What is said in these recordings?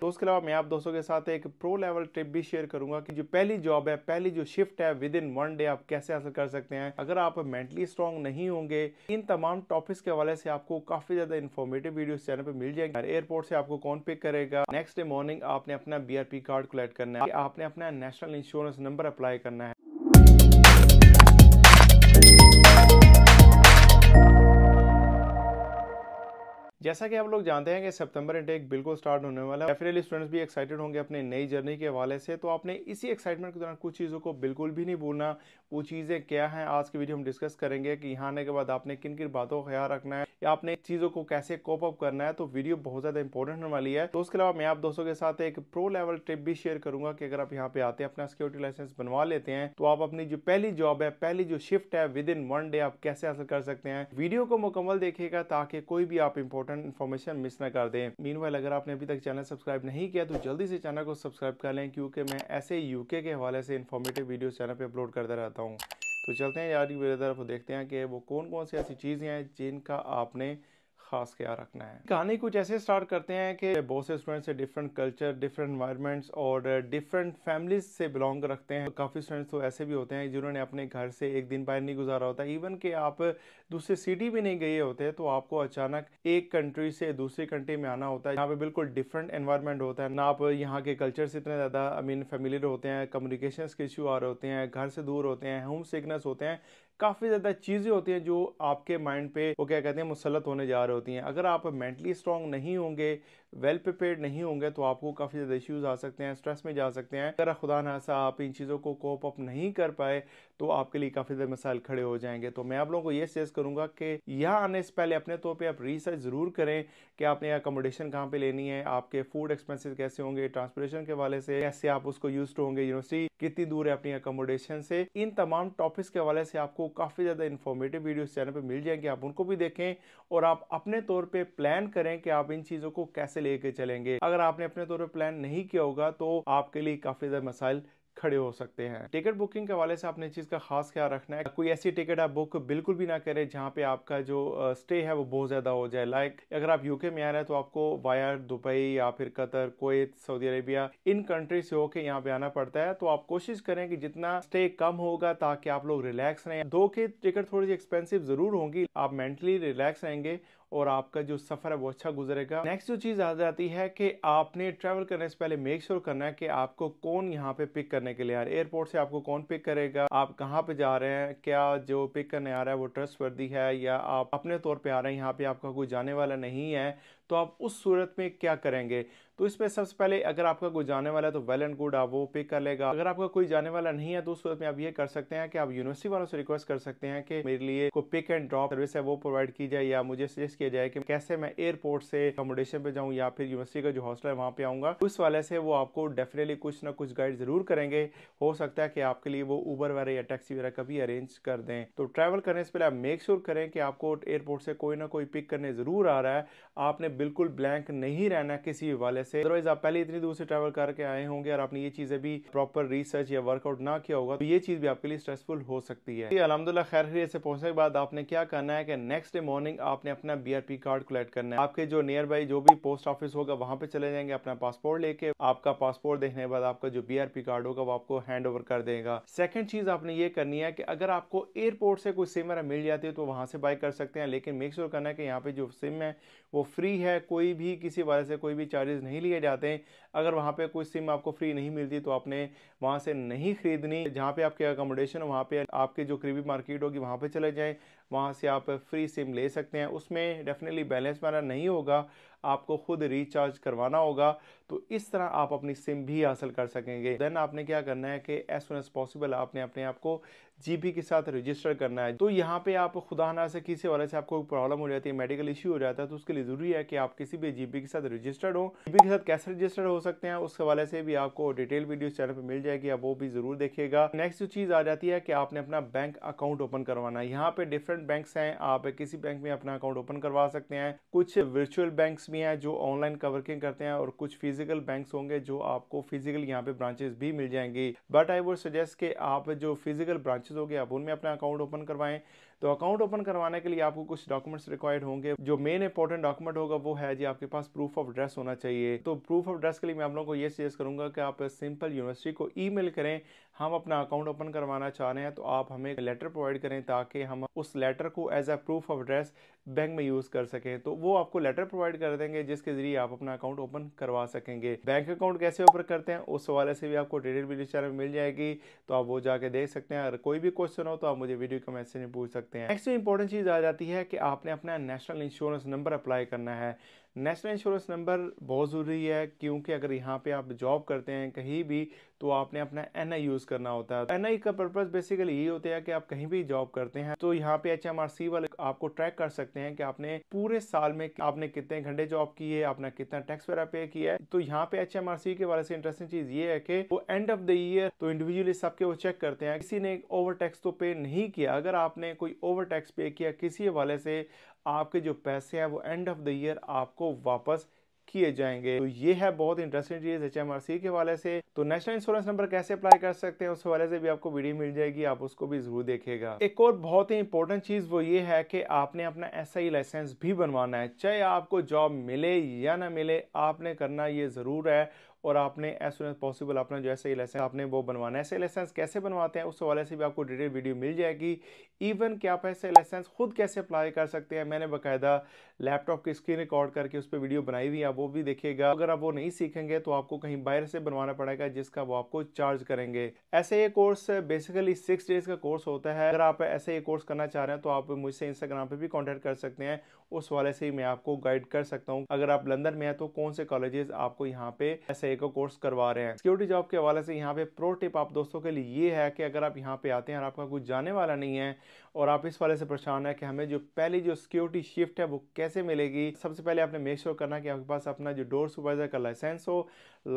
तो उसके अलावा मैं आप दोस्तों के साथ एक प्रो लेवल ट्रिप भी शेयर करूंगा कि जो पहली जॉब है पहली जो शिफ्ट है विद इन वन डे आप कैसे हासिल कर सकते हैं अगर आप मेंटली स्ट्रांग नहीं होंगे इन तमाम टॉपिक्स के हवाले से आपको काफी ज्यादा इन्फॉर्मेटिव वीडियो चैनल पर मिल जाएगी एयरपोर्ट से आपको कौन पिक करेगा नेक्स्ट डे मॉर्निंग आपने अपना बी कार्ड कलेक्ट करना है आपने अपना नेशनल इंश्योरेंस नंबर अप्लाई करना है जैसा कि आप लोग जानते हैं कि सितंबर इंटेक बिल्कुल स्टार्ट होने वाला है डेफिनेटली स्टूडेंट्स भी एक्साइटेड होंगे अपने नई जर्नी के हवाले से तो आपने इसी एक्साइटमेंट के दौरान कुछ चीज़ों को बिल्कुल भी नहीं भूलना वो चीज़ें क्या हैं आज की वीडियो हम डिस्कस करेंगे कि यहाँ आने के बाद आपने किन किन बातों का ख्याल रखना है या आपने चीज़ों को कैसे कोप अप करना है तो वीडियो बहुत ज़्यादा इंपॉर्टेंट होने वाली है तो उसके अलावा मैं आप दोस्तों के साथ एक प्रो लेवल ट्रिप भी शेयर करूंगा कि अगर आप यहाँ पे आते हैं अपना सिक्योरिटी लाइसेंस बनवा लेते हैं तो आप अपनी जो पहली जॉब है पहली जो शिफ्ट है विद इन वन डे आप कैसे हासिल कर सकते हैं वीडियो को मुकम्मल देखेगा ताकि कोई भी आप इंपॉर्टेंट इंपॉर्टेंट इन्फॉर्मेशन मिस ना कर दें मीन अगर आपने अभी तक चैनल सब्सक्राइब नहीं किया तो जल्दी से चैनल को सब्सक्राइब कर लें क्योंकि मैं ऐसे यूके के हवाले से इन्फॉर्मेटिव वीडियो चैनल पर अपलोड करता रहता हूँ तो चलते हैं यार की तरफ देखते हैं कि वो कौन कौन सी ऐसी चीज़ें हैं जिनका आपने खास ख्याल रखना है कहानी कुछ ऐसे स्टार्ट करते हैं कि बहुत से स्टूडेंट्स से डिफरेंट कल्चर डिफरेंट इन्वायरमेंट्स और डिफरेंट फैमिलीज से बिलोंग रखते हैं काफ़ी स्टूडेंट्स तो ऐसे भी होते हैं जिन्होंने अपने घर से एक दिन बाहर नहीं गुजारा होता इवन कि आप दूसरे सिटी भी नहीं गए होते तो आपको अचानक एक कंट्री से दूसरी कंट्री में आना होता है यहाँ पे बिल्कुल डिफरेंट इन्वायरमेंट होता है ना आप यहाँ के कल्चर से इतने ज़्यादा आई मीन फेमिलियर होते हैं कम्युनिकेशन के इशू आ रहे होते हैं घर से दूर होते हैं होम सिकनेस होते हैं काफ़ी ज़्यादा चीज़ें होती हैं जो आपके माइंड पे वो क्या कहते हैं मुसलत होने जा रही होती हैं अगर आप मेंटली स्ट्रॉन्ग नहीं होंगे वेल प्रिपेयर्ड नहीं होंगे तो आपको काफ़ी ज़्यादा इश्यूज आ सकते हैं स्ट्रेस में जा सकते हैं अगर खुदा सा आप इन चीज़ों को कोप अप नहीं कर पाए तो आपके लिए काफ़ी ज़्यादा मसाइल खड़े हो जाएंगे तो मैं आप लोगों को ये सजेस्ट करूंगा कि यहाँ आने से पहले अपने तौर पर आप रिसर्च ज़रूर करें कि आपने अकोमोडेशन कहाँ पे लेनी है आपके फूड एक्सपेंसिस कैसे होंगे ट्रांसपोर्टेशन के वाले से कैसे आप उसको यूज होंगे यूनिवर्सिटी कितनी दूर है अपनी अकोमोडेशन से इन तमाम टॉपिक्स के हवाले से आपको काफ़ी ज़्यादा इन्फॉर्मेटिव वीडियो चैनल पर मिल जाएंगे आप उनको भी देखें और आप अपने तौर पर प्लान करें कि आप इन चीज़ों को कैसे लेके चलेंगे अगर आपने अपने तौर पर प्लान नहीं किया होगा तो आपके लिए काफ़ी ज़्यादा मसाइल खड़े हो सकते हैं टिकट बुकिंग के हवाले से आपने चीज़ का खास ख्याल रखना है कोई ऐसी टिकट आप बुक बिल्कुल भी ना करें जहाँ पे आपका जो स्टे है वो बहुत ज़्यादा हो जाए लाइक अगर आप यूके में आ रहे हैं तो आपको वाया दुबई या फिर कतर कोत सऊदी अरेबिया इन कंट्री से होकर यहाँ पे आना पड़ता है तो आप कोशिश करें कि जितना स्टे कम होगा ताकि आप लोग रिलैक्स रहें दो के टिकट थोड़ी सी एक्सपेंसिव ज़रूर होंगी आप मेंटली रिलैक्स रहेंगे और आपका जो सफ़र है वो अच्छा गुजरेगा नेक्स्ट जो चीज़ आ जाती है कि आपने ट्रैवल करने से पहले मेक श्योर sure करना है कि आपको कौन यहाँ पे पिक करने के लिए आ रहा है एयरपोर्ट से आपको कौन पिक करेगा आप कहाँ पे जा रहे हैं क्या जो पिक करने आ रहा है वो ट्रस्ट वर्दी है या आप अपने तौर पर आ रहे हैं यहाँ पे आपका कोई जाने वाला नहीं है तो आप उस सूरत में क्या करेंगे तो इसमें सबसे पहले अगर आपका कोई जाने वाला है तो वेल एंड गुड आप वो पे कर लेगा अगर आपका कोई जाने वाला नहीं है तो उस सूरत में आप ये कर सकते हैं कि आप यूनिवर्सिटी वालों से रिक्वेस्ट कर सकते हैं कि मेरे लिए कोई पिक एंड ड्रॉप सर्विस है वो प्रोवाइड की जाए या मुझे सजेस्ट किया जाए कि कैसे मैं एयरपोर्ट से अकोमोडेशन पे जाऊँ या फिर यूनिवर्सिटी का जो हॉस्टल है वहाँ पे आऊँगा उस वाले से वो आपको डेफिनेटली कुछ ना कुछ गाइड जरूर करेंगे हो सकता है कि आपके लिए वो ऊबर वगैरह या टैक्सी वगैरह कभी अरेंज कर दें तो ट्रैवल करने से पहले आप मेक श्योर करें कि आपको एयरपोर्ट से कोई ना कोई पिक करने ज़रूर आ रहा है आपने बिल्कुल ब्लैंक नहीं रहना किसी वाले से अदरवाइज आप पहले इतनी दूर से ट्रेवल करके आए होंगे और आपने ये चीज़ें भी प्रॉपर रिसर्च या वर्कआउट ना किया होगा तो ये चीज़ भी आपके लिए स्ट्रेसफुल हो सकती है अलहमदुल्ला खैर से पहुंचने के बाद आपने क्या करना है कि नेक्स्ट डे मॉर्निंग आपने अपना बी कार्ड कलेक्ट करना है आपके जो नियर बाई जो भी पोस्ट ऑफिस होगा वहां पे चले जाएंगे अपना पासपोर्ट लेके आपका पासपोर्ट देखने के बाद आपका जो बी कार्ड होगा वो आपको हैंड ओवर कर देगा सेकेंड चीज आपने ये करनी है कि अगर आपको एयरपोर्ट से कोई सिम मिल जाती है तो वहां से बाई कर सकते हैं लेकिन मेक श्योर करना है कि यहाँ पे जो सिम है वो फ्री है है कोई भी किसी वजह से कोई भी चार्जेस नहीं लिए जाते हैं अगर वहाँ पे कोई सिम आपको फ्री नहीं मिलती तो आपने वहाँ से नहीं खरीदनी जहाँ पे आपके अकोमोडेशन वहाँ पे आपके जो करीबी मार्केट होगी वहाँ पे चले जाएं वहाँ से आप फ्री सिम ले सकते हैं उसमें डेफिनेटली बैलेंस बना नहीं होगा आपको खुद रिचार्ज करवाना होगा तो इस तरह आप अपनी सिम भी हासिल कर सकेंगे देन आपने क्या करना है कि एज सुन एज पॉसिबल आपने अपने आप को जीपी के साथ रजिस्टर करना है तो यहाँ पे आप खुदा ना से किसी वाले से आपको प्रॉब्लम हो जाती है मेडिकल इश्यू हो जाता है तो उसके लिए ज़रूरी है कि आप किसी भी जीपी के साथ रजिस्टर्ड हो जीपी के साथ कैसे रजिस्टर्ड हो सकते हैं उसके वाले से भी आपको डिटेल वीडियो चैनल पर मिल जाएगी आप वो भी ज़रूर देखिएगा नेक्स्ट जो चीज़ आ जाती है कि आपने अपना बैंक अकाउंट ओपन करवाना है यहाँ पे डिफरेंट बैंक हैं आप किसी बैंक में अपना अकाउंट ओपन करवा सकते हैं कुछ वर्चुअल बैंक भी हैं जो ऑनलाइन कवर्किंग करते हैं और कुछ फिजिकल बैंक होंगे जो आपको फिजिकल यहाँ पे ब्रांचेस भी मिल जाएंगे बट आई वुड सजेस्ट कि आप जो फिजिकल ब्रांच हो गए आप उनमें अपना अकाउंट ओपन करवाएं तो अकाउंट ओपन करवाने के लिए आपको कुछ डॉक्यूमेंट्स रिक्वायर्ड होंगे जो मेन इंपॉर्टेंट डॉक्यूमेंट होगा वो है जी आपके पास प्रूफ ऑफ एड्रेस होना चाहिए तो प्रूफ ऑफ एड्रेस के लिए मैं आप लोगों को ये सजेस्ट करूंगा कि आप सिंपल यूनिवर्सिटी को ई करें हम अपना अकाउंट ओपन करवाना चाह रहे हैं तो आप हमें लेटर प्रोवाइड करें ताकि हम उस लेटर को as a proof of address bank में यूज़ कर सकें तो वो आपको लेटर प्रोवाइड कर देंगे जिसके ज़रिए आप अपना अकाउंट ओपन करवा सकेंगे बैंक अकाउंट कैसे ओपन करते हैं उस हवाले से भी आपको डिटेल वीडियो चैनल मिल जाएगी तो आप वो जाके देख सकते हैं अगर कोई भी क्वेश्चन हो तो आप मुझे वीडियो मैसेज में पूछ सकते हैं नेक्स्ट इंपॉर्टेंट चीज़ आ जाती है कि आपने अपना नेशनल इंश्योरेंस नंबर अप्लाई करना है नेशनल इंश्योरेंस नंबर बहुत ज़रूरी है क्योंकि अगर यहाँ पे आप जॉब करते हैं कहीं भी तो आपने अपना एन आई यूज़ करना होता है एन आई का पर्पज़ बेसिकली ये होता है कि आप कहीं भी जॉब करते हैं तो यहाँ पे एच एम आर सी वाले आपको ट्रैक कर सकते हैं कि आपने पूरे साल में आपने कितने घंटे जॉब है आपने कितना टैक्स वगैरह पे किया है तो यहाँ पे एच के वाले से इंटरेस्टिंग चीज ये है कि वो एंड ऑफ द ईयर तो इंडिविजुअली सबके वो चेक करते हैं किसी ने ओवर टैक्स तो पे नहीं किया अगर आपने कोई ओवर टैक्स पे किया किसी वाले से आपके जो पैसे हैं वो एंड ऑफ द ईयर आपको वापस किए जाएंगे तो ये है बहुत इंटरेस्टिंग चीज एच के वाले से तो नेशनल इंश्योरेंस नंबर कैसे अप्लाई कर सकते हैं उस वाले से भी आपको वीडियो मिल जाएगी आप उसको भी जरूर देखेगा एक और बहुत ही इंपॉर्टेंट चीज वो ये है कि आपने अपना एस लाइसेंस भी बनवाना है चाहे आपको जॉब मिले या ना मिले आपने करना ये जरूर है और आपने एज सुन एज पॉसिबल अपना जो ऐसे लाइसेंस आपने वो बनवाना है ऐसे लाइसेंस कैसे बनवाते हैं उस हवाले से भी आपको डिटेल वीडियो मिल जाएगी इवन कि आप ऐसे लाइसेंस खुद कैसे अप्लाई कर सकते हैं मैंने बाकायदा लैपटॉप की स्क्रीन रिकॉर्ड करके उस पर वीडियो बनाई हुई है वो भी देखिएगा अगर आप वो नहीं सीखेंगे तो आपको कहीं बाहर से बनवाना पड़ेगा जिसका वो आपको चार्ज करेंगे ऐसे ये कोर्स बेसिकली सिक्स डेज का कोर्स होता है अगर आप ऐसे ये कोर्स करना चाह रहे हैं तो आप मुझसे इंस्टाग्राम पर भी कॉन्टैक्ट कर सकते हैं उस वाले से ही मैं आपको गाइड कर सकता हूँ अगर आप लंदन में हैं तो कौन से कॉलेजेस आपको यहाँ पे ऐसे से एक कोर्स करवा रहे हैं सिक्योरिटी जॉब के हवाले से यहाँ पे प्रो टिप आप दोस्तों के लिए ये है कि अगर आप यहाँ पे आते हैं और आपका कुछ जाने वाला नहीं है और आप इस वाले से परेशान है कि हमें जो पहली जो सिक्योरिटी शिफ्ट है वो कैसे मिलेगी सबसे पहले आपने मेक श्योर करना कि आपके पास अपना जो डोर सुपरवाइजर का लाइसेंस हो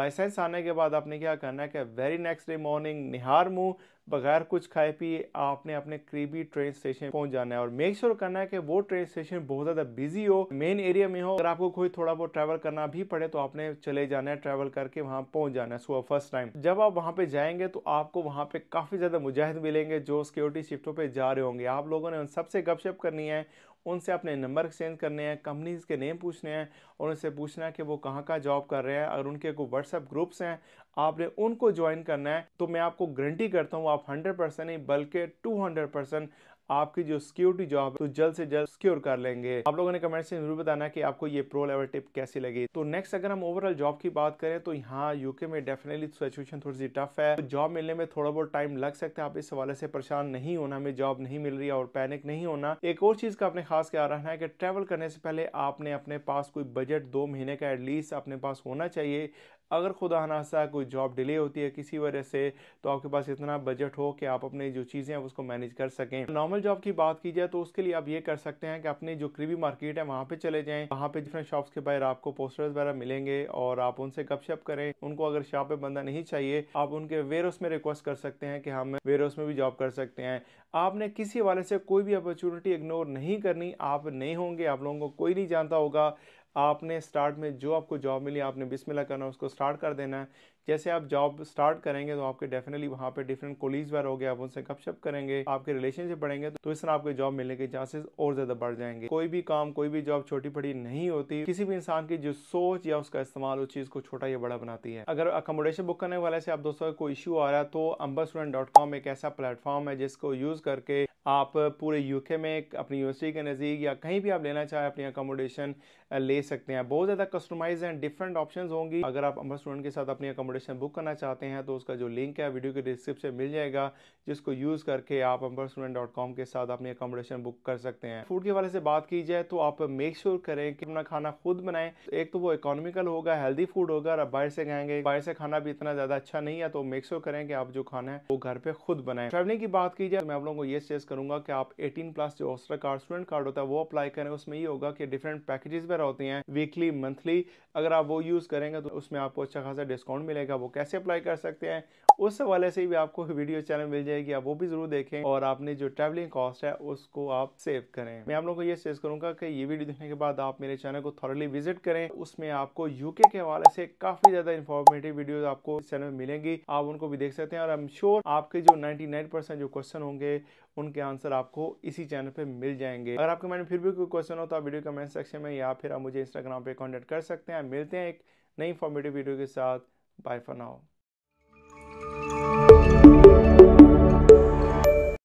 लाइसेंस आने के बाद आपने क्या करना है कि वेरी नेक्स्ट डे मॉर्निंग निहार मुँह बगैर कुछ खाए पिए आपने अपने करीबी ट्रेन स्टेशन पहुंच जाना है और मेक श्योर sure करना है कि वो ट्रेन स्टेशन बहुत ज्यादा बिजी हो मेन एरिया में हो अगर आपको कोई थोड़ा बहुत ट्रैवल करना भी पड़े तो आपने चले जाना है ट्रैवल करके वहाँ पहुंच जाना है सुबह फर्स्ट टाइम जब आप वहाँ पे जाएंगे तो आपको वहाँ पे काफी ज्यादा मुजाहिद मिलेंगे जो सिक्योरिटी शिफ्टों पर जा रहे होंगे आप लोगों ने उन सबसे गपशप करनी है उनसे अपने नंबर एक्सचेंज करने हैं कंपनीज के नेम पूछने हैं और उनसे पूछना है कि वो कहाँ कहाँ जॉब कर रहे हैं और उनके को व्हाट्सएप ग्रुप्स हैं आपने उनको ज्वाइन करना है तो मैं आपको गारंटी करता हूँ आप हंड्रेड परसेंट नहीं बल्कि टू हंड्रेड परसेंट आपकी जो सिक्योरिटी जॉब तो जल्द से जल्द सिक्योर कर लेंगे आप लोगों ने कमेंट से जरूर बताना कि आपको ये प्रो लेवल टिप कैसी लगी तो नेक्स्ट अगर हम ओवरऑल जॉब की बात करें तो यहाँ यूके में डेफिनेटली सिचुएशन थोड़ी सी टफ है तो जॉब मिलने में थोड़ा बहुत टाइम लग सकता है आप इस हवाले से परेशान नहीं होना हमें जॉब नहीं मिल रही है और पैनिक नहीं होना एक और चीज का आपने खास क्या रखना है कि ट्रेवल करने से पहले आपने अपने पास कोई बजट दो महीने का एटलीस्ट अपने पास होना चाहिए अगर खुदा नास्ता कोई जॉब डिले होती है किसी वजह से तो आपके पास इतना बजट हो कि आप अपने जो चीज़ें हैं उसको मैनेज कर सकें नॉर्मल जॉब की बात की जाए तो उसके लिए आप ये कर सकते हैं कि अपनी जो करीबी मार्केट है वहाँ पे चले जाएं वहाँ पे डिफरेंट शॉप्स के बाहर आपको पोस्टर्स वगैरह मिलेंगे और आप उनसे गपशप करें उनको अगर शॉप पर बंदा नहीं चाहिए आप उनके हाउस में रिक्वेस्ट कर सकते हैं कि हम हाउस में भी जॉब कर सकते हैं आपने किसी वाले से कोई भी अपॉर्चुनिटी इग्नोर नहीं करनी आप नहीं होंगे आप लोगों को कोई नहीं जानता होगा आपने स्टार्ट में जो आपको जॉब मिली आपने बिस्मिल्लाह करना उसको स्टार्ट कर देना है जैसे आप जॉब स्टार्ट करेंगे तो आपके डेफिनेटली वहाँ पे डिफरेंट कोलीज वगैरह हो गए आप उनसे गपशप करेंगे आपके रिलेशनशिप बढ़ेंगे तो इस तरह आपके जॉब मिलने के चांसेस और ज़्यादा बढ़ जाएंगे कोई भी काम कोई भी जॉब छोटी बड़ी नहीं होती किसी भी इंसान की जो सोच या उसका इस्तेमाल उस चीज़ को छोटा या बड़ा बनाती है अगर अकोमोडेशन बुक करने वाले से आप दोस्तों का कोई इशू आ रहा है तो अम्बर स्टूडेंट डॉट कॉम एक ऐसा प्लेटफॉर्म है जिसको यूज़ करके आप पूरे यूके में अपनी यूनिवर्सिटी के नज़दीक या कहीं भी आप लेना चाहें अपनी अकोमोडेशन ले सकते हैं बहुत ज़्यादा कस्टमाइज एंड डिफरेंट ऑप्शन होंगी अगर आप अम्बर स्टूडेंट के साथ अपनी अकोमोडेशन बुक करना चाहते हैं तो उसका जो लिंक है वीडियो के डिस्क्रिप्शन मिल जाएगा जिसको यूज़ करके आप अंबर स्टूडेंट डॉट कॉम के साथ अपनी अकोमोडेशन बुक कर सकते हैं फूड के वाले से बात की जाए तो आप मेक श्योर sure करें कि अपना खाना खुद बनाएं एक तो वो इकोनॉमिकल होगा हेल्दी फूड होगा और बाहर से खाएंगे बाहर से खाना भी इतना ज़्यादा अच्छा नहीं है तो मेक श्योर sure करें कि आप जो खाना है वो घर पर खुद बनाएं ट्रैवलिंग की बात की जाए तो मैं आप लोगों को ये सजेस्ट करूंगा कि आप एटीन प्लस जो ऑस्ट्रा कार्ड स्टूडेंट कार्ड होता है वो अप्लाई करें उसमें ये होगा कि डिफरेंट पैकेजेस वगैरह होते हैं वीकली मंथली अगर आप वो यूज़ करेंगे तो उसमें आपको अच्छा खासा डिस्काउंट मिलेगा रहेगा वो कैसे अप्लाई कर सकते हैं उस हवाले से भी आपको वीडियो चैनल मिल जाएगी आप वो भी जरूर देखें और आपने जो ट्रैवलिंग कॉस्ट है उसको आप सेव करें मैं आप लोगों को ये सजेस्ट करूंगा कि ये वीडियो देखने के बाद आप मेरे चैनल को थॉरली विजिट करें उसमें आपको यूके के हवाले से काफी ज्यादा इन्फॉर्मेटिव वीडियो आपको चैनल में मिलेंगी आप उनको भी देख सकते हैं और आई एम श्योर आपके जो 99% जो क्वेश्चन होंगे उनके आंसर आपको इसी चैनल पे मिल जाएंगे अगर आपके माइंड फिर भी कोई क्वेश्चन हो तो आप वीडियो कमेंट सेक्शन में या फिर आप मुझे इंस्टाग्राम पे कॉन्टेक्ट कर सकते हैं मिलते हैं एक नई इन्फॉर्मेटिव वीडियो के साथ Bye for now.